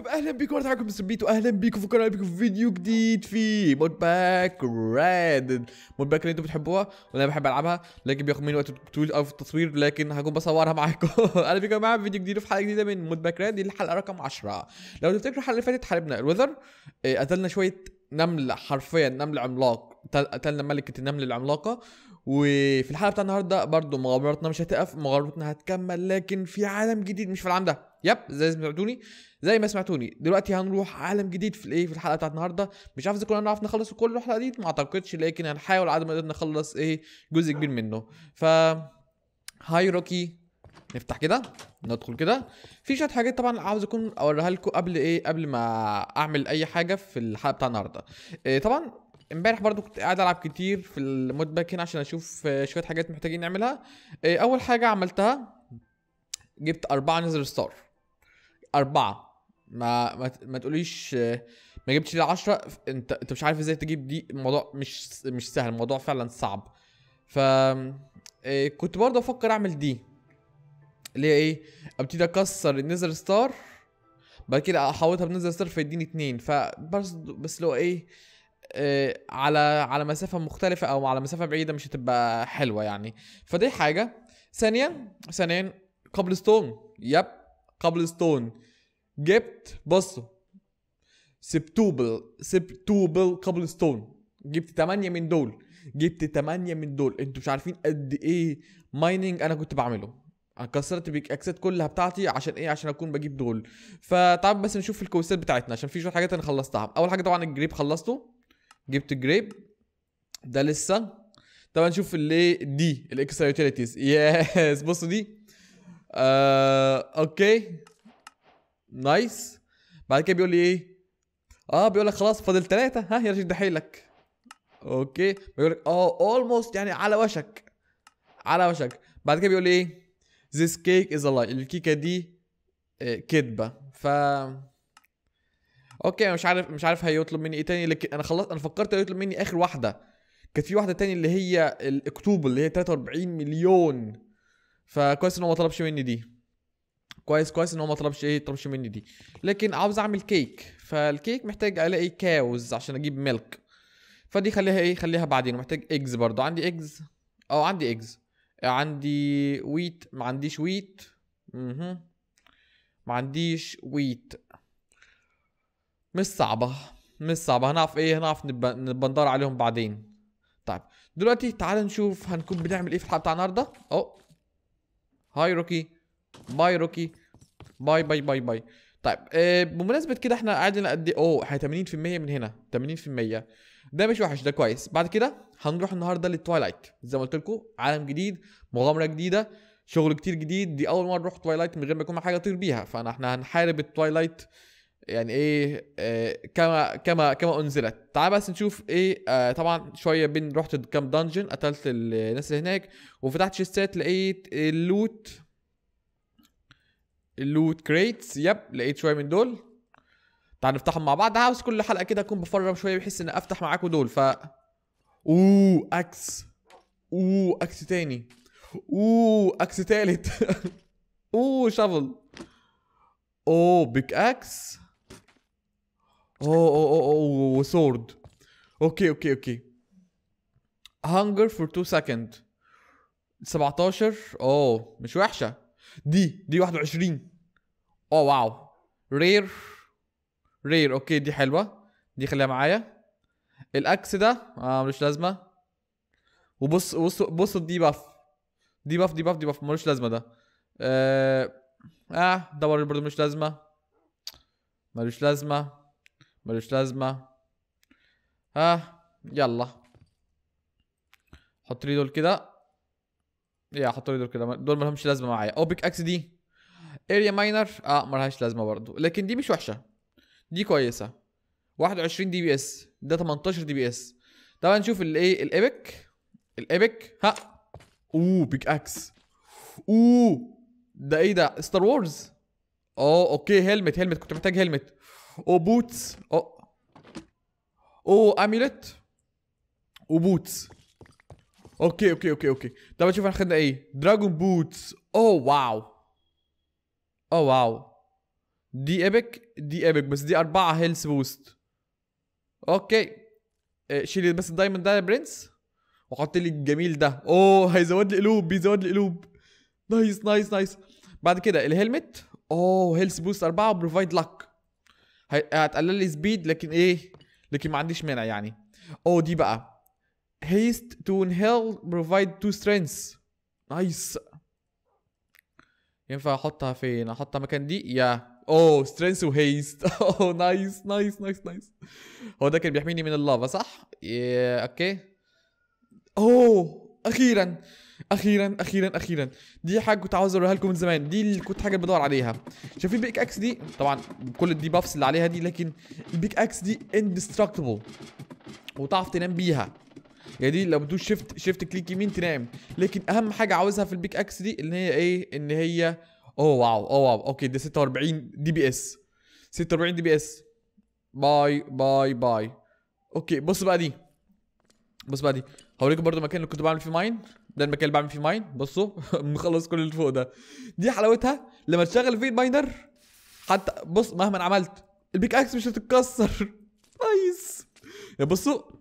شباب طيب، اهلا بكم مره معكم اهلا بكم في قناه بكم في فيديو جديد في مود باك راد مود باك اللي انتم بتحبوها وانا بحب العبها لكن بياخد مني وقت طويل قوي في التصوير لكن هكون بصورها معاكم اهلا بكم يا جماعه في فيديو جديد وفي حلقه جديده من مود باك راد دي الحلقه رقم 10 لو تفتكروا الحلقه اللي فاتت حاربنا الوذر آه، قتلنا شويه نمل حرفيا نمل عملاق قتلنا ملكه النمل العملاقه وفي الحلقه بتاع النهارده برضو مغامراتنا مش هتقف مغامراتنا هتكمل لكن في عالم جديد مش في العالم ده يب زي ما سمعتوني زي ما سمعتوني دلوقتي هنروح عالم جديد في الايه في الحلقه بتاعت النهارده مش عارف اذا كنا هنعرف نخلص كل الحلقه دي ما اعتقدش لكن هنحاول على ما نقدر نخلص ايه جزء كبير منه ف هاي روكي نفتح كده ندخل كده في شويه حاجات طبعا عاوز اكون اوريها لكم قبل ايه قبل ما اعمل اي حاجه في الحلقه بتاع النهارده إيه طبعا امبارح برضو كنت قاعد العب كتير في المود باك هنا عشان اشوف شويه حاجات محتاجين نعملها إيه اول حاجه عملتها جبت أربعة نزل ستار أربعة ما ما, ما تقوليش ما جبتش 10 انت انت مش عارف ازاي تجيب دي الموضوع مش مش سهل الموضوع فعلا صعب ف آه، كنت برضه افكر اعمل دي اللي هي ايه ابتدي اكسر النذر ستار بعد كده احوطها بنذر ستار فيديني اتنين فبس بس لو ايه إيه على على مسافه مختلفه او على مسافه بعيده مش هتبقى حلوه يعني فدي حاجه ثانيا ثانيا قبل ستون يب قبل ستون جبت بصوا سبتوبل سبتوبل قبل ستون جبت 8 من دول جبت 8 من دول انتوا مش عارفين قد ايه مايننج انا كنت بعمله كسرت بيك اكسات كلها بتاعتي عشان ايه عشان اكون بجيب دول فتعب بس نشوف الكويسات بتاعتنا عشان في شويه حاجات انا خلصتها اول حاجه طبعا الجريب خلصته جبت الجريب ده لسه طبعا نشوف اللي دي الاكسترا يوتيليتيز يس بصوا دي آه اوكي نايس بعد كده بيقول لي ايه اه بيقول لك خلاص فاضل ثلاثه ها يا رشيد دحيلك اوكي بيقول لك اه اولموست يعني على وشك على وشك بعد كده بيقول لي ايه this cake is a lie الكيكه دي آه، كدبه ف اوكي مش عارف مش عارف هيطلب مني ايه تاني لكن انا خلصت انا فكرت هيطلب مني اخر واحده كانت في واحده تاني اللي هي الاكتوبر اللي هي 43 مليون فكويس ان هو ما طلبش مني دي كويس كويس ان هو ما طلبش ايه طلبش مني دي لكن عاوز اعمل كيك فالكيك محتاج الاقي كاوز عشان اجيب ميلك فدي خليها ايه خليها بعدين محتاج اجز برضو عندي اجز اه عندي اجز عندي ويت ما عنديش ويت اها ما عنديش ويت مش صعبه مش صعبه هنعرف ايه هنعرف نبقى ندور عليهم بعدين طيب دلوقتي تعال نشوف هنكون بنعمل ايه في الحلقه بتاع النهارده اهو هاي روكي باي روكي باي باي باي باي طيب آه، بمناسبه كده احنا قاعدين قد ايه اوه 80% من هنا 80% ده مش وحش ده كويس بعد كده هنروح النهارده للتوايلايت زي ما قلت لكم عالم جديد مغامره جديدة شغل كتير جديد دي اول مره اروح توايلايت من غير ما يكون حاجه اطير بيها فاحنا احنا هنحارب التوايلايت يعني ايه آه كما كما كما انزلت تعال بس نشوف ايه آه طبعا شويه بين رحت كام دنجن قتلت الناس اللي هناك وفتحت شيستات لقيت اللوت اللوت كريتس يب لقيت شويه من دول تعال نفتحهم مع بعض عاوز كل حلقه كده اكون بفرم شويه بحيث ان افتح معاكم دول ف اوه اكس اوه اكس تاني اوه اكس تالت اوه شافل اوه بيك اكس اوه اوه اوه اوه وسورد اوكي اوكي اوكي هانجر فور 2 سكند 17 اوه مش وحشه دي دي 21 اه واو رير رير اوكي دي حلوه دي خليها معايا الاكس ده آه ملوش لازمه وبص بص بص الدي باف دي باف دي باف دي باف ملوش لازمه ده اه, آه برضه ملوش لازمه ملوش لازمه ملوش لازمه آه يلا حط لي دول كده ايه لي دول كده دول ما لهمش لازمه معايا اوبك اكس دي اريا ماينر اه ما لهاش لازمه برضو لكن دي مش وحشه دي كويسه 21 دي بي اس ده 18 دي بي اس طبعا نشوف الايه الايبك الايبك ها اوه بيك اكس اوه ده ايه ده ستار وورز اه اوكي هيلمت هيلمت كنت محتاج هيلمت او بوتس او او اميلت وبوتس اوكي اوكي اوكي اوكي طب نشوف احنا خدنا ايه دراجون بوتس او واو او واو دي ايبك دي ايبك بس دي اربعة هيلث بوست اوكي آه، شيل بس الدايموند ده يا برنس وحط لي الجميل ده اوه oh، هيزود لي قلوب بيزود لي قلوب نايس نايس نايس بعد كده الهلمت اوه هيلث بوست اربعة وبروفايد لك هتقلل لي سبيد لكن ايه لكن ما عنديش مانع يعني اوه oh، دي بقى haste to inhale provide two strengths نايس nice. ينفع احطها فين احطها مكان دي يا اوه سترينث وهيست اوه نايس نايس نايس نايس هو ده كان بيحميني من اللافا صح yeah. اوكي اوه oh, اخيرا اخيرا اخيرا اخيرا دي حاجه كنت عاوز اوريها لكم من زمان دي اللي كنت حاجه بدور عليها شايفين البيك اكس دي طبعا كل الدي بافس اللي عليها دي لكن البيك اكس دي اندستراكتبل وتعرف تنام بيها يعني دي لو بتدوس شيفت شيفت كليك يمين تنام لكن اهم حاجه عاوزها في البيك اكس دي ان هي ايه ان هي اوه واو اوه واو اوكي ده 46 دي بي اس 46 دي بي اس باي باي باي اوكي بص بقى دي بص بقى دي هوريكم برضو المكان اللي كنت بعمل فيه ماين ده المكان اللي بعمل فيه ماين بصوا مخلص كل اللي فوق ده دي حلاوتها لما تشغل فيه الماينر حتى بص مهما عملت البيك اكس مش هتتكسر نايس يعني بصوا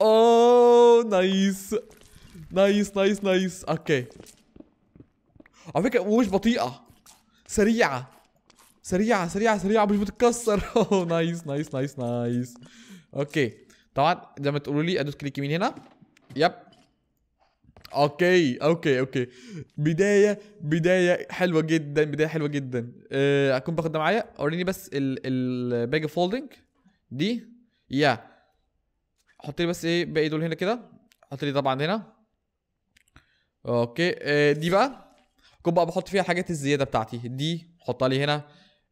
اوه نايس نايس نايس نايس اوكي على فكره ومش بطيئه سريعه سريعه سريعه سريعه مش بتتكسر اوه نايس نايس نايس نايس اوكي طبعا زي ما تقولوا لي ادوس كليك يمين هنا يب اوكي اوكي اوكي بدايه بدايه حلوه جدا بدايه حلوه جدا آه، اكون باخد ده معايا وريني بس الباج فولدنج دي يا حط لي بس ايه باقي دول هنا كده حط لي طبعا هنا اوكي آه دي بقى كنت بقى بحط فيها حاجات الزياده بتاعتي دي حطها لي هنا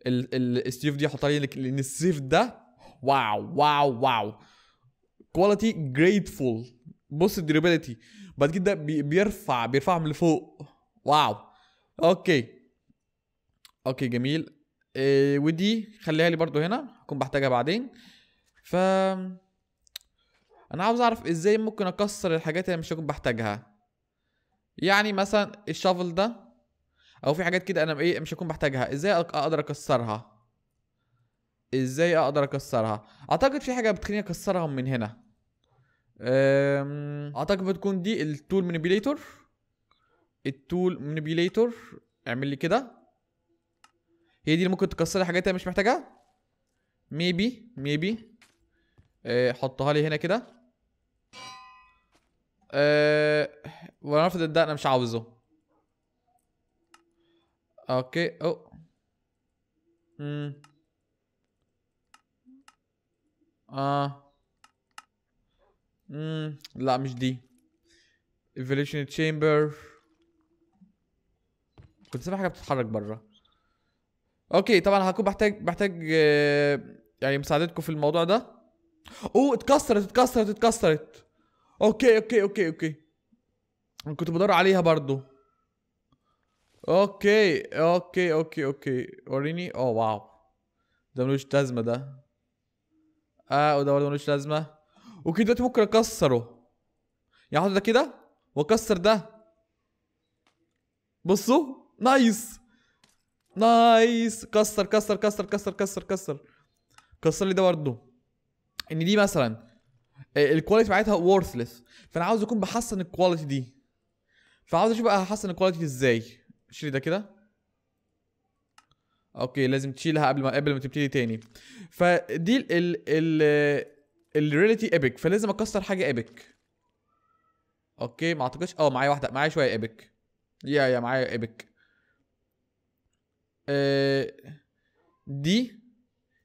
السيف دي حطها لي لان السيف ده واو واو واو كواليتي جريتفول بص الديورابيلتي بعد كده بيرفع بيرفعهم لفوق واو اوكي اوكي جميل إيه ودي خليها لي برضو هنا هكون بحتاجها بعدين ف انا عاوز اعرف ازاي ممكن اكسر الحاجات اللي مش هكون بحتاجها يعني مثلا الشافل ده او في حاجات كده انا ايه مش هكون بحتاجها ازاي اقدر اكسرها ازاي اقدر اكسرها اعتقد في حاجه بتخليني اكسرها من هنا اعتقد بتكون دي التول مانيبيليتور التول مانيبيليتور اعمل لي كده هي دي اللي ممكن تكسر لي حاجات انا مش محتاجها ميبي ميبي آه، حطها لي هنا كده أه... ونفرض ده انا مش عاوزه اوكي او امم اه امم لا مش دي ايفوليوشن تشامبر كنت سامع حاجه بتتحرك بره اوكي طبعا هكون محتاج محتاج آه، يعني مساعدتكم في الموضوع ده اوه اتكسرت اتكسرت اتكسرت اوكي اوكي اوكي اوكي انا كنت بدور عليها برضو اوكي اوكي اوكي اوكي وريني اوه واو ده ملوش لازمه ده اه وده برضه ملوش لازمه اوكي دلوقتي ممكن اكسره يعني احط ده كده واكسر ده بصوا نايس نايس كسر كسر كسر كسر كسر كسر كسر لي ده برضه ان دي مثلا الكواليتي بتاعتها وورثلس فانا عاوز اكون بحسن الكواليتي دي فعاوز اشوف بقى هحسن الكواليتي دي ازاي شيل ده كده اوكي لازم تشيلها قبل ما قبل ما تبتدي تاني فدي ال ال ال الريليتي ايبك فلازم اكسر حاجه ايبك اوكي ما اعتقدش اه معايا واحده معايا شويه ايبك يا يا معايا ايبك آه دي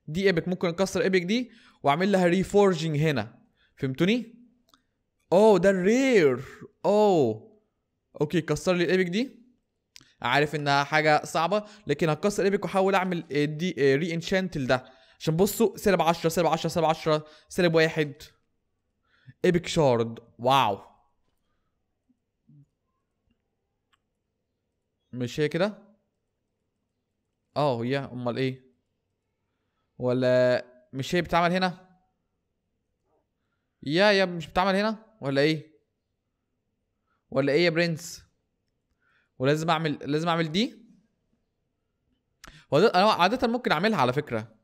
دي ايبك ممكن اكسر ايبك دي واعمل لها ريفورجنج هنا فهمتوني اوه ده الرير اوه اوكي كسر لي الايبك دي عارف انها حاجه صعبه لكن هكسر الايبك واحاول اعمل إيه، دي ري إيه، انشانت ده عشان بصوا سالب 10 سالب 10 سالب 10 سالب 1 ايبك شارد واو مش هي كده اه يا امال ايه ولا مش هي بتعمل هنا يا يا مش بتعمل هنا ولا ايه ولا ايه يا برنس ولازم اعمل لازم اعمل دي انا عاده ممكن اعملها على فكره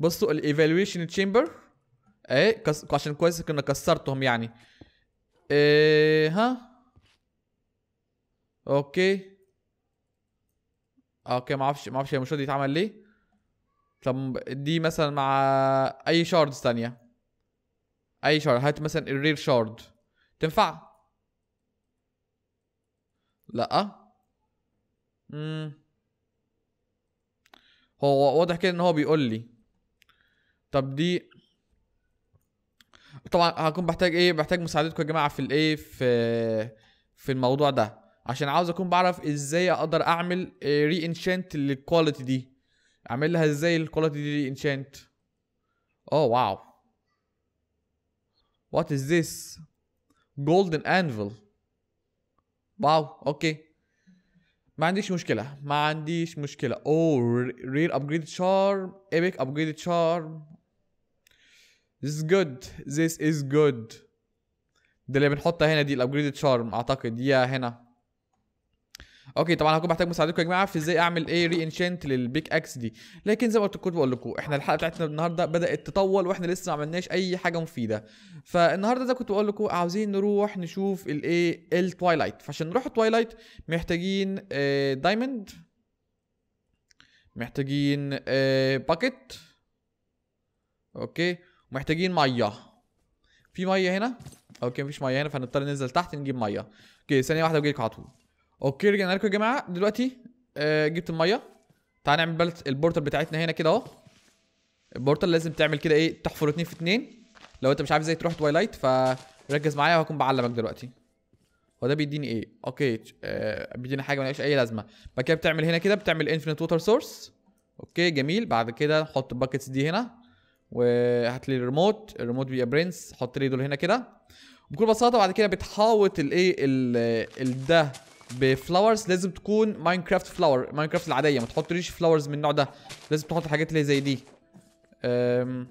بصوا الايفالويشن تشامبر ايه كس... عشان كويس كنا كسرتهم يعني ايه ها اوكي اوكي ما اعرفش ما اعرفش المشروع دي اتعمل ليه طب دي مثلا مع اي شاردز ثانيه اي شارد هات مثلا الرير شارد تنفع لا امم هو واضح كده ان هو بيقول لي طب دي طبعا هكون بحتاج ايه بحتاج مساعدتكم يا جماعه في الايه في في الموضوع ده عشان عاوز اكون بعرف ازاي اقدر اعمل ري انشنت للكواليتي دي اعمل لها ازاي الكواليتي دي ري انشنت اه واو What is this? Golden Anvil واو اوكي ما عنديش مشكلة ما عنديش مشكلة اوه رير upgraded charm epic upgraded charm This is good This is good ده اللي بنحطها هنا دي الابجريدد شارم اعتقد يا هنا اوكي طبعا هكون محتاج مساعدتكم يا جماعه في ازاي اعمل ايه ري انشنت للبيك اكس دي لكن زي ما قلت لكم بقول لكم احنا الحلقه بتاعتنا النهارده بدات تطول واحنا لسه ما عملناش اي حاجه مفيده فالنهارده زي كنت بقول لكم عاوزين نروح نشوف الايه التوايلايت فعشان نروح التوايلايت محتاجين آه، دايموند محتاجين آه، باكيت اوكي محتاجين ميه في ميه هنا اوكي مفيش ميه هنا فهنضطر ننزل تحت نجيب ميه اوكي ثانيه واحده واجي لكم على طول اوكي رجعنا لكم يا جماعه دلوقتي آه، جبت الميه تعال نعمل بلت البورتال بتاعتنا هنا كده اهو البورتال لازم تعمل كده ايه تحفر اتنين في اتنين لو انت مش عارف ازاي تروح توايلايت فركز معايا وهكون بعلمك دلوقتي هو ده بيديني ايه اوكي آه بيديني حاجه ملهاش اي لازمه بعد كده بتعمل هنا كده بتعمل انفينيت ووتر سورس اوكي جميل بعد كده حط الباكتس دي هنا وهات لي الريموت الريموت بيبقى برنس حط لي دول هنا كده بكل بساطه بعد كده بتحاوط الايه ال ده بفلاورز لازم تكون ماينكرافت فلاور ماينكرافت العاديه ما تحطليش فلاورز من النوع ده لازم تحط الحاجات اللي زي دي امم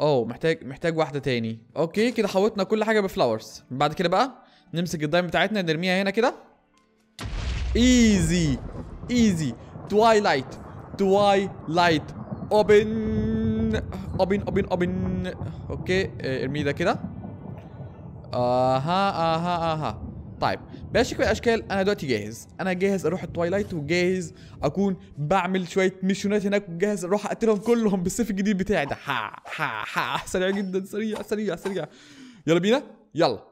اوه محتاج محتاج واحده تاني اوكي كده حوطنا كل حاجه بفلاورز بعد كده بقى نمسك الدايم بتاعتنا نرميها هنا كده ايزي ايزي تواي لايت تواي لايت اوبن اوبن اوبن اوبن اوكي آه، ارميه ده كده اها اها اها طيب بشكل من الاشكال انا دلوقتي جاهز انا جاهز اروح التوايلايت وجاهز اكون بعمل شويه ميشنات هناك وجاهز اروح اقتلهم كلهم بالسيف الجديد بتاعي ده ها ها ها سريع جدا سريع سريع سريع يلا بينا يلا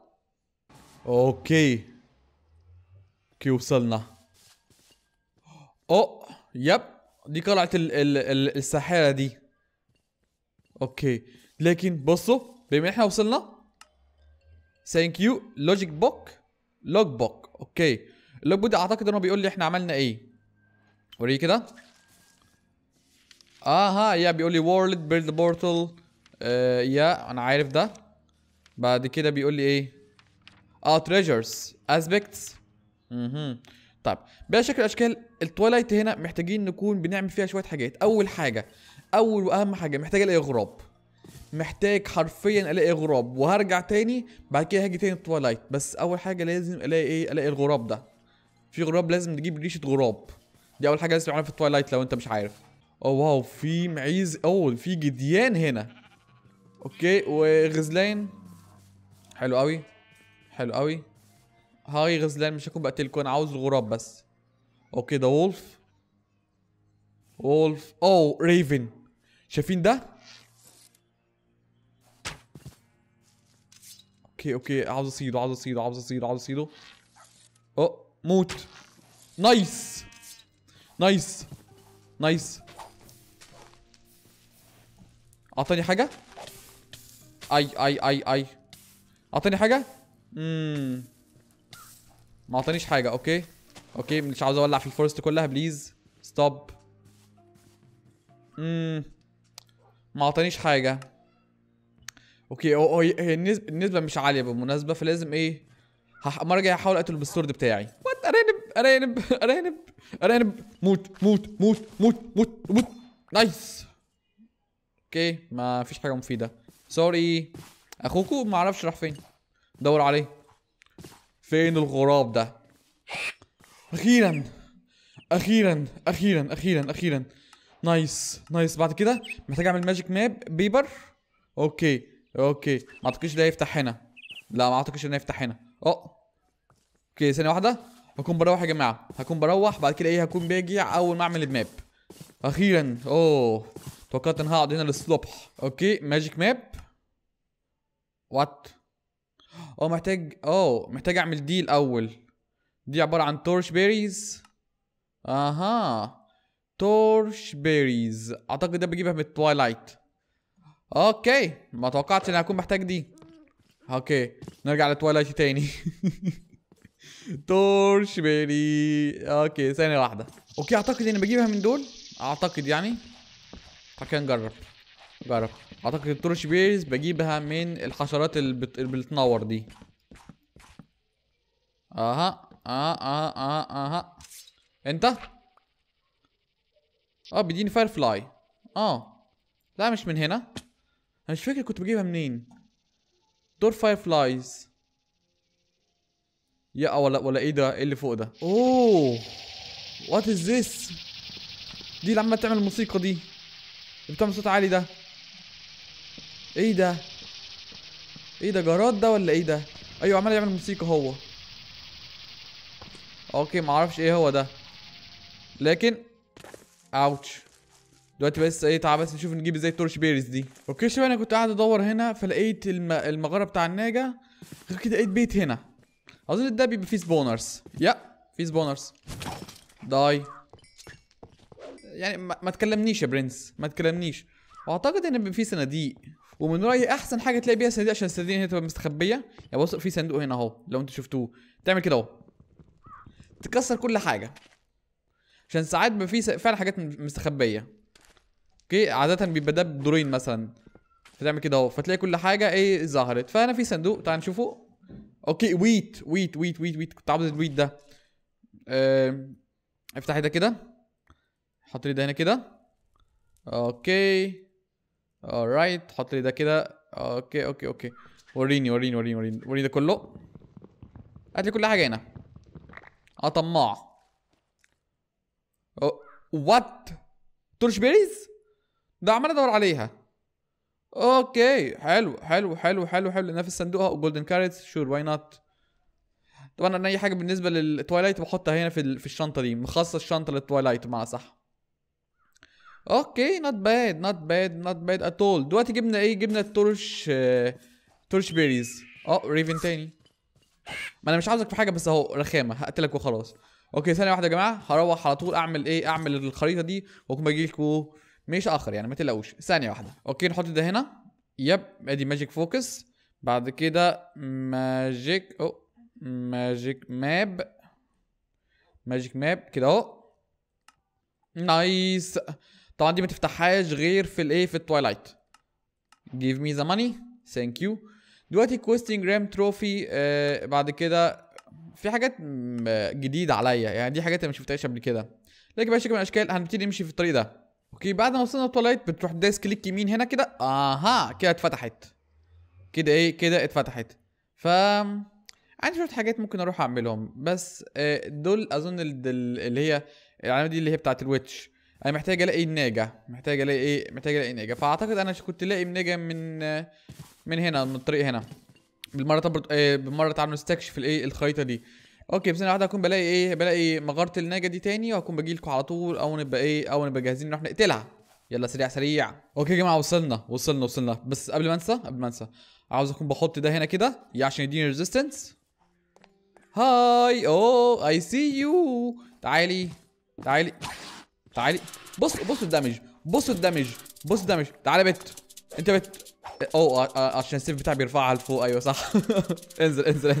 اوكي اوكي وصلنا او يب دي قلعه ال ال ال الساحره دي اوكي لكن بصوا بما احنا وصلنا ثانك يو لوجيك بوك لوج بوك اوكي اللوج بوك ده اعتقد ان هو بيقول لي احنا عملنا ايه وريه كده اها يا بيقول لي وورلد بيلد بورتل يا انا عارف ده بعد كده بيقول لي ايه اه تريجرز اسبكتس اها طيب بلا شكل الاشكال التويلايت هنا محتاجين نكون بنعمل فيها شويه حاجات اول حاجه اول واهم حاجه محتاجه الاغراب محتاج حرفيا الاقي غراب وهرجع تاني بعد كده هاجي تاني التواليت بس اول حاجه لازم الاقي ايه الاقي الغراب ده في غراب لازم تجيب ريشه غراب دي اول حاجه لازم تعملها في التواليت لو انت مش عارف اوه واو في معيز اوه في جديان هنا اوكي وغزلان حلو قوي حلو قوي هاي غزلان مش هكون بقتلكم انا عاوز الغراب بس اوكي ده وولف وولف اوه ريفن شايفين ده اوكي اوكي عاوز اصيده عاوز اصيده عاوز اصيده عاوز اصيده اوه موت نايس نايس نايس اعطاني حاجه اي اي اي اي اعطاني حاجه امم ما اعطانيش حاجه اوكي اوكي مش عاوز اولع في الفورست كلها بليز ستوب امم ما اعطانيش حاجه اوكي هو هي النسبه مش عاليه بالمناسبه فلازم ايه المره الجايه هحاول اقتله بالسورد بتاعي وات ارانب ارانب ارانب ارانب موت موت موت موت موت موت نايس اوكي ما فيش حاجه مفيده سوري اخوكو ما اعرفش راح فين دور عليه فين الغراب ده اخيرا اخيرا اخيرا اخيرا اخيرا نايس نايس بعد كده محتاج اعمل ماجيك ماب بيبر اوكي اوكي ما اعتقدش ده هيفتح هنا لا ما اعتقدش ان هيفتح هنا اه اوكي ثانيه واحده هكون بروح يا جماعه هكون بروح بعد كده ايه هكون باجي اول ما اعمل الماب اخيرا اوه توقعت ان هقعد هنا للصبح اوكي ماجيك ماب وات اه محتاج اه محتاج اعمل دي الاول دي عباره عن تورش بيريز اها تورش بيريز اعتقد ده بجيبها من التوايلايت اوكي ما توقعتش اني هكون محتاج دي اوكي نرجع لتوالايت تاني تورش بيري اوكي ثانية واحدة اوكي اعتقد اني بجيبها من دول اعتقد يعني اوكي نجرب نجرب اعتقد التورش بيرز بجيبها من الحشرات اللي, اللي بتنور دي اها اه اه اه اه انت اه بيديني فاير فلاي اه لا مش من هنا انا مش فاكر كنت بجيبها منين دور فاير فلايز يا ولا ولا ايه ده ايه اللي فوق ده اوه وات از ذس دي لما تعمل الموسيقى دي بتعمل صوت عالي ده ايه ده ايه ده جراد ده ولا ايه ده ايوه عمال يعمل موسيقى هو اوكي ما اعرفش ايه هو ده لكن اوتش دلوقتي بس ايه تعال بس نشوف نجيب ازاي التورش بيرز دي اوكي شباب انا كنت قاعد ادور هنا فلقيت الم... المغاره بتاع الناجا غير كده لقيت بيت هنا اظن ده بيبقى فيه سبونرز يا فيه سبونرز داي يعني ما, ما تكلمنيش يا برنس ما تكلمنيش واعتقد ان بيبقى فيه صناديق ومن رايي احسن حاجه تلاقي بيها صناديق عشان الصناديق هنا تبقى مستخبيه يعني بص في صندوق هنا اهو لو انتوا شفتوه تعمل كده اهو تكسر كل حاجه عشان ساعات بيبقى فيه فعلا حاجات مستخبيه اوكي عاده بيبقى ده بدورين مثلا فتعمل كده اهو فتلاقي كل حاجه ايه ظهرت فهنا في صندوق تعال نشوفه اوكي ويت ويت ويت ويت ويت كنت عاوز الويت ده اه افتح ده كده حط لي ده هنا كده اوكي alright حط لي ده كده اوكي اوكي اوكي وريني وريني وريني وريني وريني ده كله هات لي كل حاجه هنا اه طماع وات تورش بيريز ده عمال ادور عليها اوكي حلو حلو حلو حلو حلو لانها في الصندوق اهو جولدن كاريتس شور واي نوت طبعا انا اي حاجه بالنسبه للتوايلايت بحطها هنا في في الشنطه دي مخصص الشنطه للتوايلايت مع صح اوكي نوت باد نوت باد نوت باد ات اول دلوقتي جبنا ايه جبنا التورش تورش بيريز اه ريفن تاني ما انا مش عاوزك في حاجه بس اهو رخامه هقتلك وخلاص اوكي ثانيه واحده يا جماعه هروح على طول اعمل ايه اعمل الخريطه دي واكون باجي لكم مش اخر يعني ما تقلقوش ثانيه واحده اوكي نحط ده هنا يب ادي ماجيك فوكس بعد كده ماجيك او ماجيك ماب ماجيك ماب كده اهو نايس طبعا دي ما تفتحهاش غير في الايه في التوايلايت جيف مي ذا ماني ثانك يو دلوقتي كويستنج رام تروفي آه بعد كده في حاجات آه، جديده عليا يعني دي حاجات انا ما شفتهاش قبل كده لكن بقى شكل من الاشكال هنبتدي نمشي في الطريق ده اوكي بعد ما وصلنا التواليت بتروح دايس كليك يمين هنا كده اها كده اتفتحت كده ايه كده اتفتحت ف عندي شويه حاجات ممكن اروح اعملهم بس آه، دول اظن اللي هي العلامه دي اللي هي بتاعت الويتش انا محتاج الاقي الناجا محتاج الاقي ايه محتاج الاقي الناجا فاعتقد انا كنت لاقي الناجا من من هنا من الطريق هنا بالمره طب آه، بالمره تعالوا نستكشف الايه الخريطه دي اوكي بس انا واحده هكون بلاقي ايه بلاقي مغاره الناجا دي تاني وهكون باجي لكم على طول او نبقى ايه او نبقى جاهزين نروح نقتلها يلا سريع سريع اوكي يا جماعه وصلنا وصلنا وصلنا بس قبل ما انسى قبل ما انسى عاوز اكون بحط ده هنا كده يا عشان يديني ريزيستنس هاي اوه اي سي يو تعالي تعالي تعالي بص بص الدمج بص الدمج بص الدمج تعالى بت انت بت اوه عشان السيف بتاعي بيرفعها لفوق ايوه صح انزل انزل انزل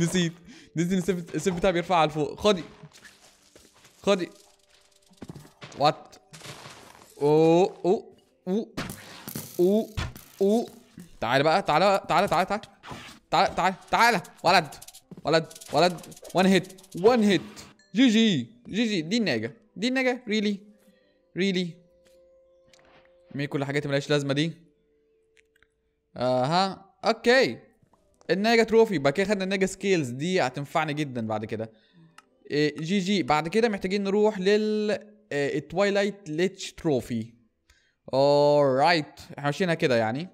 نسيت نزل السيف السيف بتاعي بيرفعها لفوق خدي خدي وات او او او او او تعالى بقى تعالى تعالى تعالى تعالى تعالى تعالى تعالى ولد ولد ولد وان هيت وان هيت جي جي جي جي دي الناجا دي الناجا ريلي ريلي مين كل حاجات ملهاش لازمة دي اها اوكي النيجا تروفي بعد كده خدنا النيجا سكيلز دي هتنفعنا جدا بعد كده آه، جي جي بعد كده محتاجين نروح لل التوايلايت ليتش تروفي اورايت احنا ماشيينها كده يعني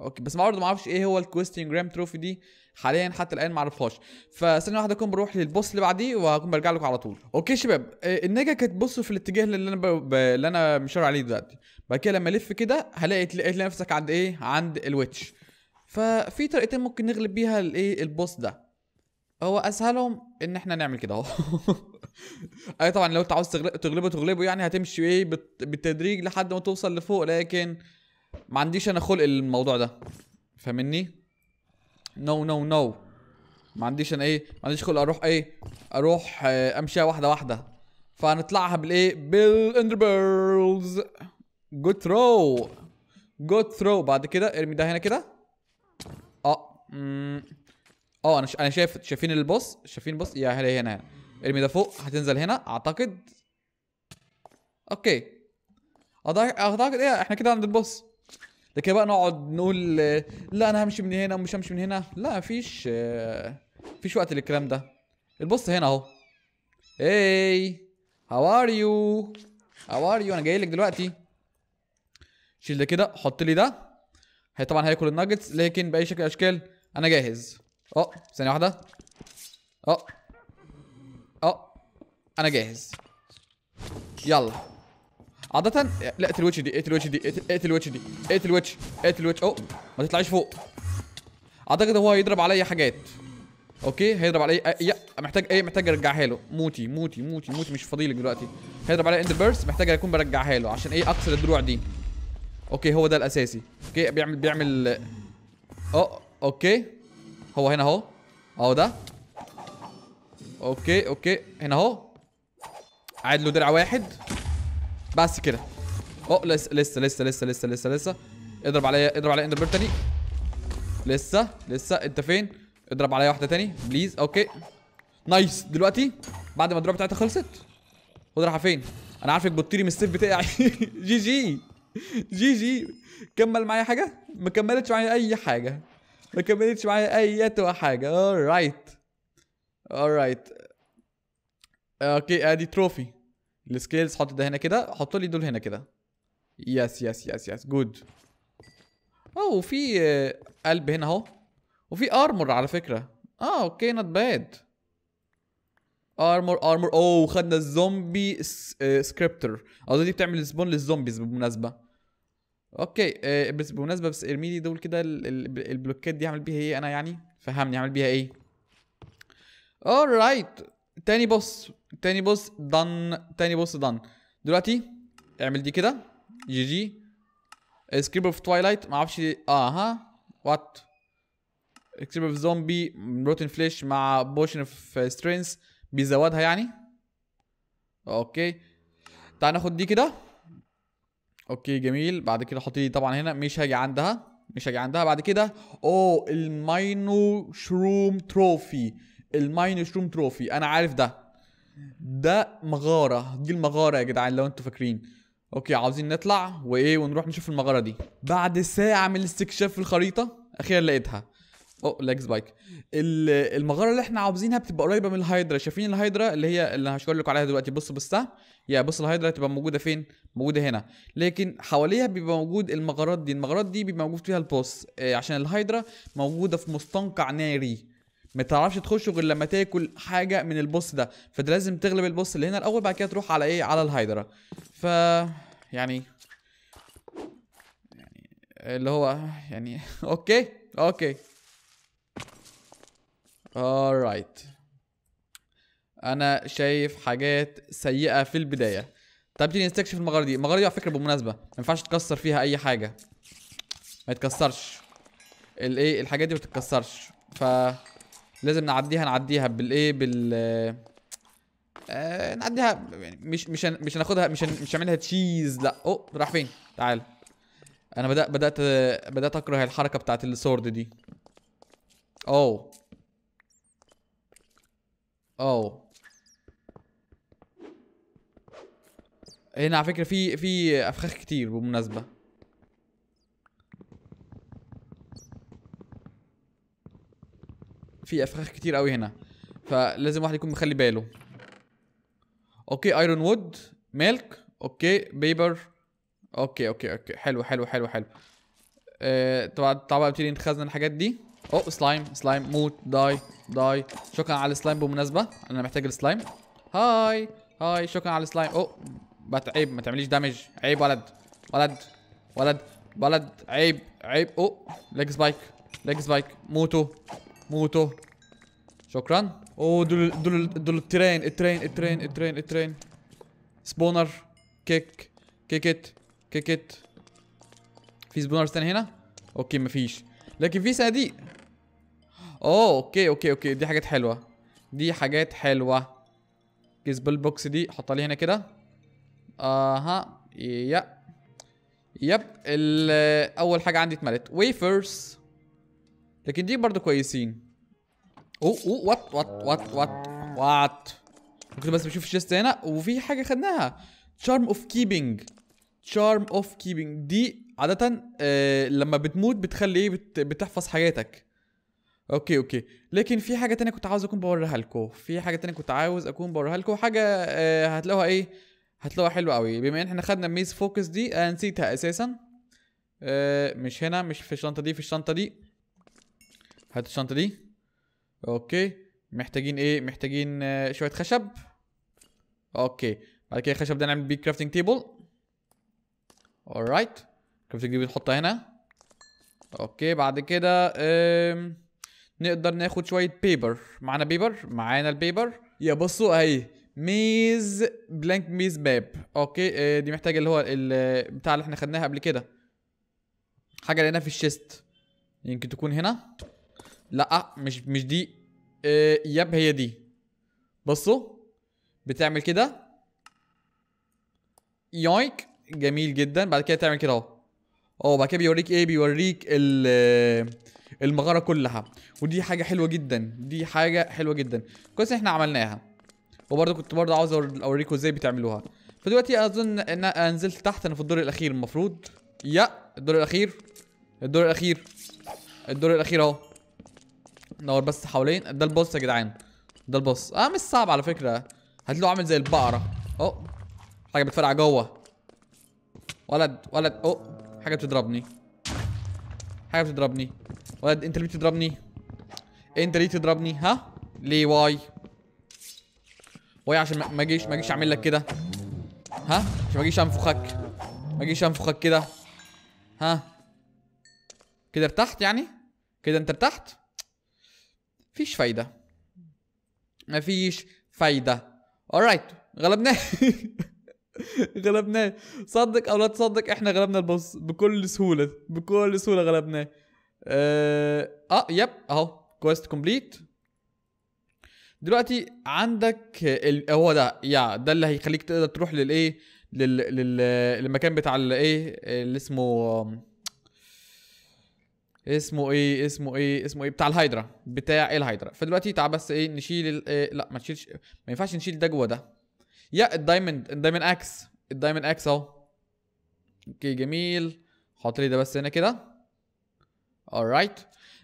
اوكي بس برضه ما اعرفش ايه هو الكويستين جرام تروفي دي حاليا حتى الان ما اعرفهاش فثانيه واحده اكون بروح للبوس اللي بعديه وهكون برجع لكم على طول اوكي شباب آه، النيجا كانت بص في الاتجاه اللي انا ب... اللي انا مشار عليه دلوقتي بعد كده لما الف كده هلاقي تلاقي نفسك عند ايه عند الويتش ففي طريقتين ممكن نغلب بيها الايه البوس ده هو اسهلهم ان احنا نعمل كده اهو اي أيوة طبعا لو انت عاوز تغلبه تغلبه يعني هتمشي ايه بالتدريج لحد ما توصل لفوق لكن ما عنديش انا خلق الموضوع ده فاهمني نو نو نو ما عنديش انا ايه ما عنديش خلق اروح ايه اروح اه امشيها واحده واحده فهنطلعها بالايه بالاندر بيرلز جود ثرو جود ثرو بعد كده ارمي ده هنا كده اه انا ش... انا شايف شايفين البوس شايفين البوس يا هلا هنا هنا ارمي ده فوق هتنزل هنا اعتقد اوكي اعتقد ايه احنا كده عند البوس لكن بقى نقعد نقول لا انا همشي من هنا ومش همشي من هنا لا مفيش مفيش وقت للكلام ده البوس هنا اهو هاي هاو ار يو هاو ار يو انا جاي لك دلوقتي شيل ده كده حط لي ده هي طبعا هياكل الناجتس لكن باي شكل اشكال انا جاهز اه ثانيه واحده اه اه انا جاهز يلا عادة لا اقتل الوتش دي اقتل الوتش دي اقتل الوتش دي اقتل الوتش اقتل الوتش او أه، ما تطلعيش فوق اعتقد هو هيضرب عليا حاجات اوكي هيضرب عليا أه، يا محتاج ايه محتاج ارجعها له موتي موتي موتي موتي مش فاضيلك دلوقتي هيضرب عليا اند بيرس محتاج اكون برجعها له عشان ايه اكسر الدروع دي اوكي هو ده الاساسي اوكي بيعمل بيعمل اه اوكي هو هنا اهو اهو ده اوكي اوكي هنا اهو عاد له درع واحد بس كده اه لسه لسه لسه لسه لسه لسه لسه اضرب عليا اضرب عليا اندربير تاني لسه لسه انت فين اضرب عليا واحده تاني بليز اوكي نايس دلوقتي بعد ما الدروب بتاعتها خلصت خد راحه فين انا عارفك بتطيري من السيف بتاعي جي جي جي جي كمل معايا حاجه ما كملتش معايا اي حاجه ما كملتش معايا اي حاجه alright alright اوكي ادي تروفي السكيلز حط ده هنا كده حط لي دول هنا كده يس يس يس يس جود اوه وفي آه، قلب هنا اهو وفي ارمور على فكره ah، oh، اه اوكي نوت باد ارمور ارمور اوه خدنا الزومبي سكريبتر اظن دي بتعمل سبون للزومبيز بالمناسبه اوكي آه، بس بمناسبه بس ارمي لي دول كده البلوكات دي اعمل بيها ايه انا يعني فهمني اعمل بيها ايه رايت تاني بوس تاني بوس دان تاني بوس دان دلوقتي اعمل دي كده جي جي سكريب اوف توايلايت ما اعرفش اها وات سكريب اوف زومبي روتن فليش مع بوشن اوف سترينث بيزودها يعني اوكي تعال ناخد دي كده اوكي جميل بعد كده حطي طبعا هنا مش هاجي عندها مش هاجي عندها بعد كده اوه الماينو شروم تروفي الماينو شروم تروفي انا عارف ده ده مغاره دي المغاره يا جدعان لو انتوا فاكرين اوكي عاوزين نطلع وايه ونروح نشوف المغاره دي بعد ساعه من الاستكشاف في الخريطه اخيرا لقيتها او لاج سبايك المغاره اللي احنا عاوزينها بتبقى قريبه من الهايدرا شايفين الهايدرا اللي هي اللي هشكر لكم عليها دلوقتي بص بصها يا بص الهايدرا تبقى موجوده فين موجوده هنا لكن حواليها بيبقى موجود المغارات دي المغارات دي بيبقى موجود فيها البوس آه، عشان الهايدرا موجوده في مستنقع ناري ما تعرفش تخش غير لما تاكل حاجه من البوس ده فده لازم تغلب البوس اللي هنا الاول بعد كده تروح على ايه على الهايدرا ف يعني يعني اللي هو يعني اوكي اوكي alright انا شايف حاجات سيئه في البدايه طب تيجي نستكشف المغاره دي المغاره دي على فكره بالمناسبه ما ينفعش تكسر فيها اي حاجه ما يتكسرش الايه الحاجات دي ما تتكسرش ف لازم نعديها نعديها بالايه بال آه نعديها يعني مش مش مش هناخدها مش مش هعملها تشيز لا اوه راح فين تعال انا بدات بدات بدات اكره الحركه بتاعت السورد دي اوه او هنا على فكره في في افخاخ كتير بالمناسبه في افخاخ كتير قوي هنا فلازم واحد يكون مخلي باله اوكي ايرون وود ميلك اوكي بيبر اوكي اوكي اوكي حلو حلو حلو حلو آه طبعا طبعا ابتدي نخزن الحاجات دي اوه سلايم سلايم موت داي داي شكرا على السلايم بالمناسبه انا محتاج السلايم هاي هاي شكرا على السلايم اوه عيب ما تعمليش دامج عيب ولد ولد ولد ولد عيب عيب اوه ليج سبايك ليج سبايك موتوا موتوا شكرا اوه دول دول دول الترين الترين الترين الترين الترين سبونر كيك كيكت كيكت في سبونرز ثاني هنا اوكي مفيش لكن في صناديق اوه اوكي اوكي اوكي دي حاجات حلوه دي حاجات حلوه جزبل بوكس دي حطها لي هنا كده اها يب يب اول حاجه عندي اتملت ويفرز لكن دي برضو كويسين اوه اوه وات وات وات وات وات كنت بس بشوف الشيست هنا وفي حاجه خدناها تشارم اوف كيبنج تشارم اوف كيبنج دي عاده آه لما بتموت بتخلي ايه بتحفظ حياتك اوكي اوكي لكن في حاجه تانية كنت عاوز اكون بوريها لكم في حاجه تانية كنت عاوز اكون بوريها لكم حاجه آه، هتلاقوها ايه هتلاقوها حلوه قوي بما ان احنا خدنا ميز فوكس دي انا نسيتها اساسا آه، مش هنا مش في الشنطه دي في الشنطه دي هات الشنطه دي اوكي محتاجين ايه محتاجين آه، شويه خشب اوكي بعد كده الخشب ده نعمل بيه كرافتنج تيبل اورايت كرافتنج تيبل نحطها هنا اوكي بعد كده آه نقدر ناخد شوية بيبر معانا بيبر معانا البيبر يا بصوا اهي ميز بلانك ميز ماب اوكي آه، دي محتاجة اللي هو آه، بتاع اللي احنا خدناها قبل كده حاجة لقيناها في الشيست يمكن تكون هنا لا مش مش دي اه ياب هي دي بصوا بتعمل كده يويك جميل جدا بعد كده تعمل كده اهو اه بعد كده بيوريك ايه بيوريك ال آه، المغاره كلها ودي حاجه حلوه جدا دي حاجه حلوه جدا كويس احنا عملناها وبرده كنت برده عاوز اوريكم ازاي بتعملوها فدلوقتي اظن ان انا نزلت تحت انا في الدور الاخير المفروض يا الدور الاخير الدور الاخير الدور الاخير اهو نور بس حوالين ده البوس يا جدعان ده البوس اه مش صعب على فكره هتلاقوا عامل زي البقره اهو حاجه بتفرقع جوه ولد ولد اهو حاجه بتضربني حاجه بتضربني ولد انت اللي بتضربني انت ليه تضربني ها ليه واي واي عشان ما اجيش ما اجيش اعمل لك كده ها عشان ما اجيش انفخك ما اجيش انفخك كده ها كده ارتحت يعني كده انت ارتحت مفيش فايده مفيش فايده alright غلبناه غلبناه صدق او لا تصدق احنا غلبنا البوس بكل سهوله بكل سهوله غلبناه اه, آه يب اهو كويست كومبليت دلوقتي عندك ال... هو ده يا ده اللي هيخليك تقدر تروح للايه لل... لل... للمكان بتاع الايه اللي اسمه اسمه ايه اسمه ايه اسمه ايه بتاع الهايدرا بتاع الهايدرا فدلوقتي تعال بس ايه نشيل إيه لا ما تشيلش ما ينفعش نشيل ده جوه ده يا الدايموند الدايموند اكس الدايموند اكس اهو اوكي جميل حط لي ده بس هنا كده alright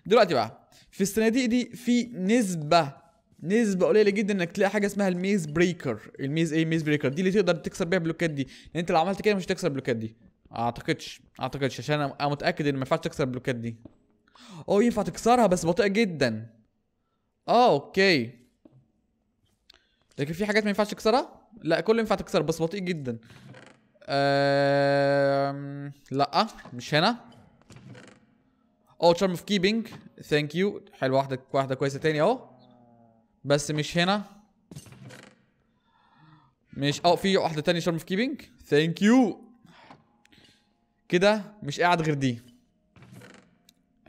دلوقتي بقى في الصناديق دي في نسبة نسبة قليلة جدا انك تلاقي حاجة اسمها الميز بريكر الميز ايه الميز بريكر دي اللي تقدر تكسر بيها البلوكات دي لان انت لو عملت كده مش هتكسر البلوكات دي اعتقدش اعتقدش عشان انا متأكد ان ما ينفعش تكسر البلوكات دي اه ينفع تكسرها بس بطيئة جدا اه اوكي لكن في حاجات ما ينفعش تكسرها لا كله ينفع تكسر بس بطيء جدا أه... لا مش هنا او تشارم اوف كيبنج ثانك يو حلو واحده واحده كويسه تاني اهو بس مش هنا مش او في واحده تانية شارم اوف كيبنج ثانك يو كده مش قاعد غير دي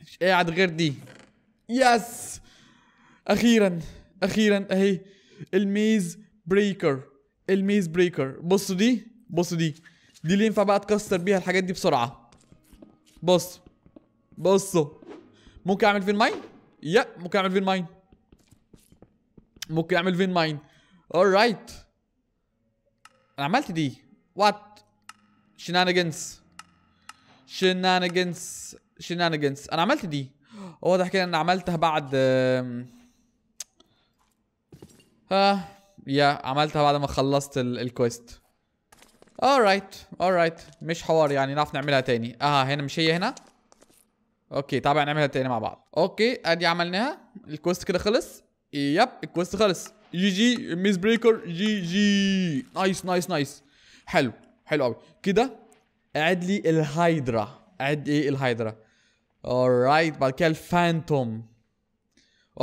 مش قاعد غير دي يس اخيرا اخيرا اهي الميز بريكر الميز بريكر بصوا دي بصوا دي دي اللي ينفع بقى تكسر بيها الحاجات دي بسرعه بص بصوا ممكن اعمل فين ماين يا ممكن اعمل فين ماين ممكن اعمل فين ماين رايت انا عملت دي وات shenanigans shenanigans shenanigans انا عملت دي واضح كده ان عملتها بعد ها يا عملتها بعد ما خلصت الكويست alright alright مش حوار يعني نعرف نعملها تاني اه هنا مش هي هنا اوكي تعالى نعملها تاني مع بعض اوكي ادي عملناها الكوست كده خلص يب الكوست خلص جي جي ميز بريكر جي جي نايس نايس نايس حلو حلو قوي كده اعد لي الهايدرا اعد ايه الهايدرا alright بعد كده الفانتوم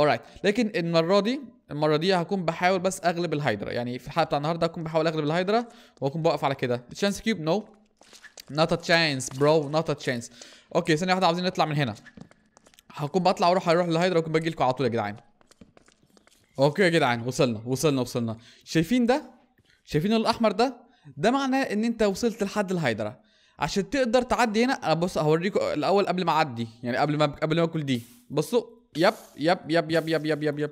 alright لكن المره دي المره دي هكون بحاول بس اغلب الهايدرا يعني في الحلقه بتاع النهارده هكون بحاول اغلب الهايدرا واكون بوقف على كده تشانس كيوب نو نوت ا تشانس برو نوت ا تشانس اوكي ثانيه واحده عاوزين نطلع من هنا هكون بطلع واروح اروح للهايدرا واكون باجي لكم على طول يا جدعان اوكي يا جدعان وصلنا وصلنا وصلنا شايفين ده شايفين الاحمر ده ده معناه ان انت وصلت لحد الهايدرا عشان تقدر تعدي هنا انا بص هوريكم الاول قبل ما اعدي يعني قبل ما قبل ما اكل دي بصوا يب يب يب يب يب يب يب يب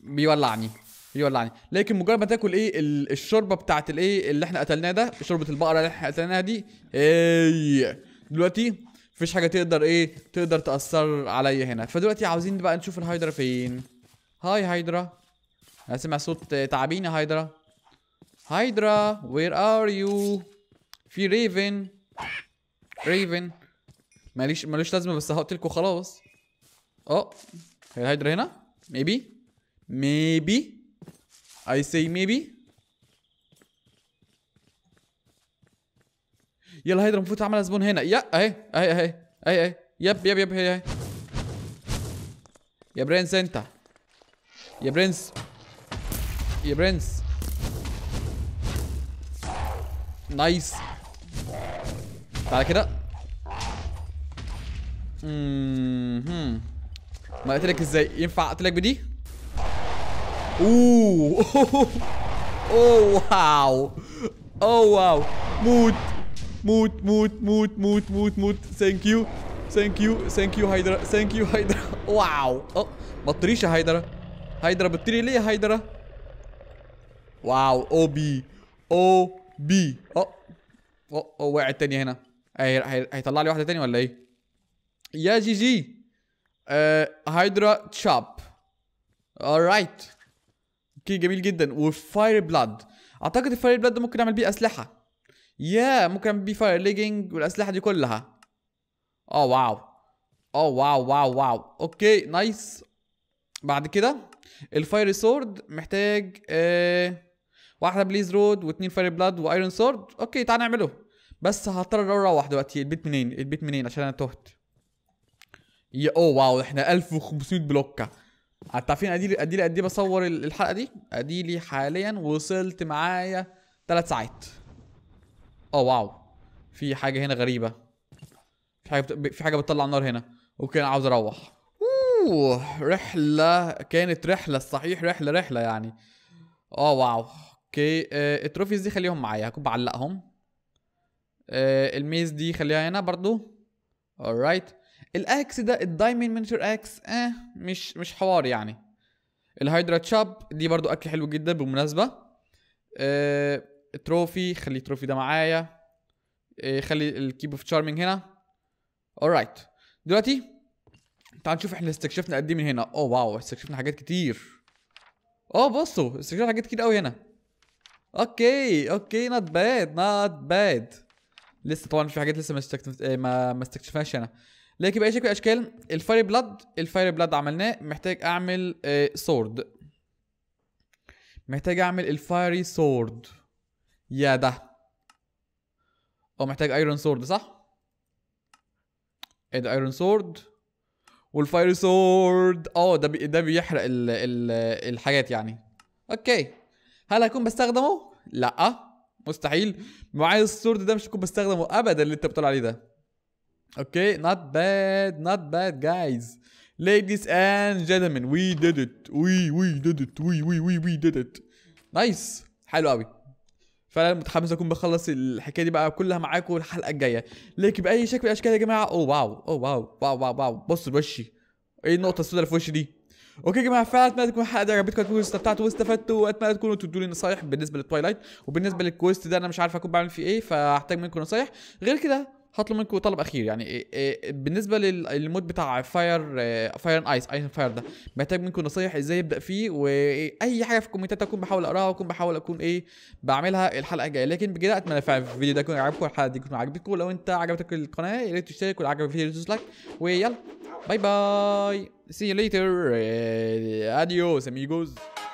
بيولعني بيولعني لكن مجرد ما تاكل ايه الشوربه بتاعت الايه اللي احنا قتلناها ده شوربه البقره اللي احنا قتلناها دي ايه دلوقتي مفيش حاجه تقدر ايه تقدر تاثر عليا هنا فدلوقتي عاوزين بقى نشوف الهايدرا فين هاي هايدرا انا سامع صوت تعبين يا هايدرا هايدرا وير ار يو في ريفن ريفن ماليش ملوش لازمه بس هقتلكوا خلاص اه هي الهايدرا هنا ميبي Maybe. I say maybe. يلا هيدا المفروض اعملها زبون هنا يا اهي اهي اهي اهي اهي يب يب يب هي اهي يا برنس انت يا برنس يا برنس نايس تعالى كده امم ما قلتلك ازاي ينفع اقتلك بدي اوه اوه, أوه واو اوه واو موت موت موت موت موت موت موت ثانك يو ثانك يو ثانك يو هايدرا ثانك يو هايدرا واو اه ما تطيريش يا هايدرا هايدرا بتطيري ليه يا هايدرا واو او بي او بي اه اه وقعت تاني هنا هيطلع لي واحده تاني ولا ايه يا جي جي آه هايدرا تشاب alright اوكي جميل جدا وفاير بلاد اعتقد الفاير بلاد ده ممكن اعمل بيه اسلحه يا ممكن اعمل بيه فاير ليجنج والاسلحه دي كلها اه واو اه واو واو واو اوكي نايس بعد كده الفاير سورد محتاج آه واحده بليز رود واثنين فاير بلاد وايرون سورد اوكي تعال نعمله بس هضطر اروح دلوقتي البيت منين البيت منين عشان انا تهت يا اوه واو احنا 1500 بلوكه انتوا عارفين اديلي اديلي قد ايه بصور الحلقه دي اديلي حاليا وصلت معايا ثلاث ساعات اه واو في حاجه هنا غريبه في حاجه بت... في حاجه بتطلع نار هنا اوكي انا عاوز اروح اوه رحله كانت رحله الصحيح رحله رحله يعني اه واو اوكي آه التروفيز دي خليهم معايا هكون بعلقهم آه الميز دي خليها هنا برضو اورايت الاكس ده الدايمن مينيتور اكس اه مش مش حوار يعني الهايدرا تشاب دي برضو اكل حلو جدا بالمناسبه آه تروفي خلي التروفي ده معايا آه خلي الكيب اوف تشارمينج هنا alright دلوقتي تعال نشوف احنا استكشفنا قد ايه من هنا اوه واو استكشفنا حاجات كتير اوه بصوا استكشفنا حاجات كتير قوي هنا اوكي اوكي نوت باد نوت باد لسه طبعا في حاجات لسه ما استكشفناش آه، هنا ما استكشفهاش انا لكن باي شكل من الاشكال الفاير بلاد الفاير بلاد عملناه محتاج اعمل سورد آه، محتاج اعمل الفايري سورد يا ده او محتاج ايرون سورد صح ايه ده ايرون سورد والفاير سورد اه ده بي ده بيحرق ال ال الحاجات يعني اوكي هل هكون بستخدمه لا مستحيل معايا السورد ده مش هكون بستخدمه ابدا اللي انت بتقول عليه ده Okay, not bad, not bad, guys. Ladies and gentlemen, we did it. We we did it. We we we we did it. Nice. حلو قوي. فعلا متحمس اكون بخلص الحكايه دي بقى كلها معاكم الحلقه الجايه. لكن باي شكل من الاشكال يا جماعه اوه واو اوه واو واو واو واو بصوا لوشي. ايه النقطه السوداء اللي في وشي دي؟ اوكي يا جماعه فعلا اتمنى تكون الحلقه دي عجبتكم تكونوا استمتعتوا واستفدتوا واتمنى تكونوا تدوا لي نصايح بالنسبه للتويلايت وبالنسبه للكويست ده انا مش عارف اكون بعمل فيه ايه فهحتاج منكم نصايح غير كده هطلب منكم طلب اخير يعني إيه، إيه، بالنسبه للمود بتاع فاير فاير ايس ايس فاير ده محتاج منكم نصايح ازاي ابدا فيه واي حاجه في الكومنتات اكون بحاول اقراها واكون بحاول اكون ايه بعملها الحلقه الجايه لكن بجد اتمنى في الفيديو ده يكون عجبكم الحلقه دي تكون عجبتكم لو انت عجبتك القناه يا ريت تشترك ولو عجبك الفيديو دوس لايك ويلا باي باي سي ليتر later آه، adios amigos